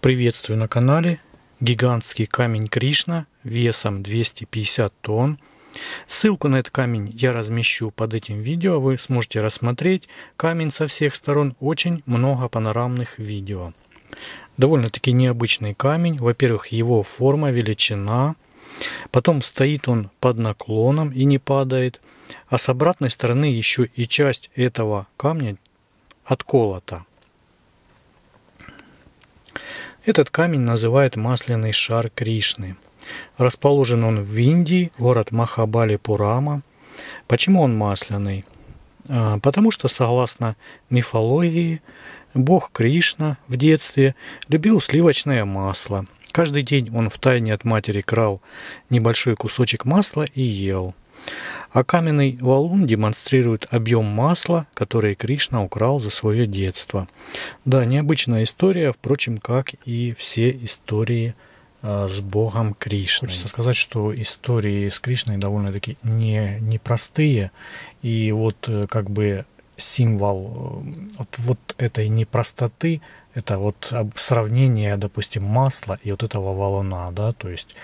Приветствую на канале гигантский камень Кришна весом 250 тонн. Ссылку на этот камень я размещу под этим видео, вы сможете рассмотреть. Камень со всех сторон, очень много панорамных видео. Довольно-таки необычный камень, во-первых, его форма, величина, потом стоит он под наклоном и не падает, а с обратной стороны еще и часть этого камня отколота. Этот камень называют масляный шар Кришны. Расположен он в Индии, город Махабали-Пурама. Почему он масляный? А, потому что, согласно мифологии, бог Кришна в детстве любил сливочное масло. Каждый день он втайне от матери крал небольшой кусочек масла и ел – а каменный валун демонстрирует объем масла, который Кришна украл за свое детство. Да, необычная история, впрочем, как и все истории а, с Богом Кришной. Хочется сказать, что истории с Кришной довольно-таки не, непростые. И вот э, как бы символ вот, э, вот этой непростоты, это вот сравнение, допустим, масла и вот этого валуна, да, то есть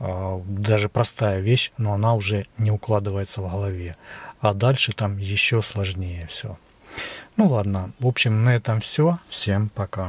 а, даже простая вещь, но она уже не укладывается в голове. А дальше там еще сложнее все. Ну ладно, в общем, на этом все. Всем пока.